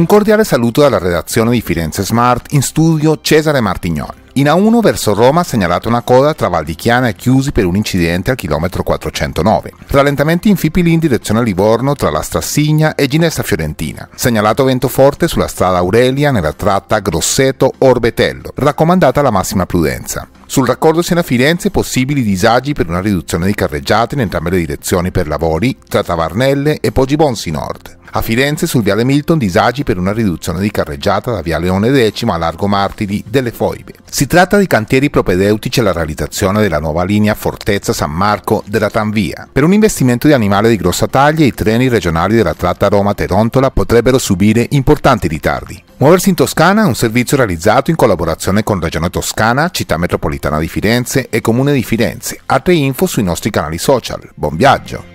Un cordiale saluto dalla redazione di Firenze Smart, in studio Cesare Martignon. In A1 verso Roma segnalata una coda tra Valdichiana e Chiusi per un incidente al chilometro 409. Rallentamenti in infipili in direzione Livorno tra la Strassigna e Ginessa Fiorentina. Segnalato vento forte sulla strada Aurelia nella tratta Grosseto-Orbetello. Raccomandata la massima prudenza. Sul raccordo Siena-Firenze possibili disagi per una riduzione di carreggiate in entrambe le direzioni per lavori tra Tavarnelle e Poggi Bonsi Nord. A Firenze sul viale Milton disagi per una riduzione di carreggiata da via Leone X a Largo Martiri delle Foibe. Si tratta di cantieri propedeutici alla realizzazione della nuova linea Fortezza San Marco della Tranvia. Per un investimento di animale di grossa taglia i treni regionali della tratta Roma-Terontola potrebbero subire importanti ritardi. Muoversi in Toscana è un servizio realizzato in collaborazione con Regione Toscana, Città Metropolitana di Firenze e Comune di Firenze. Altre info sui nostri canali social. Buon viaggio!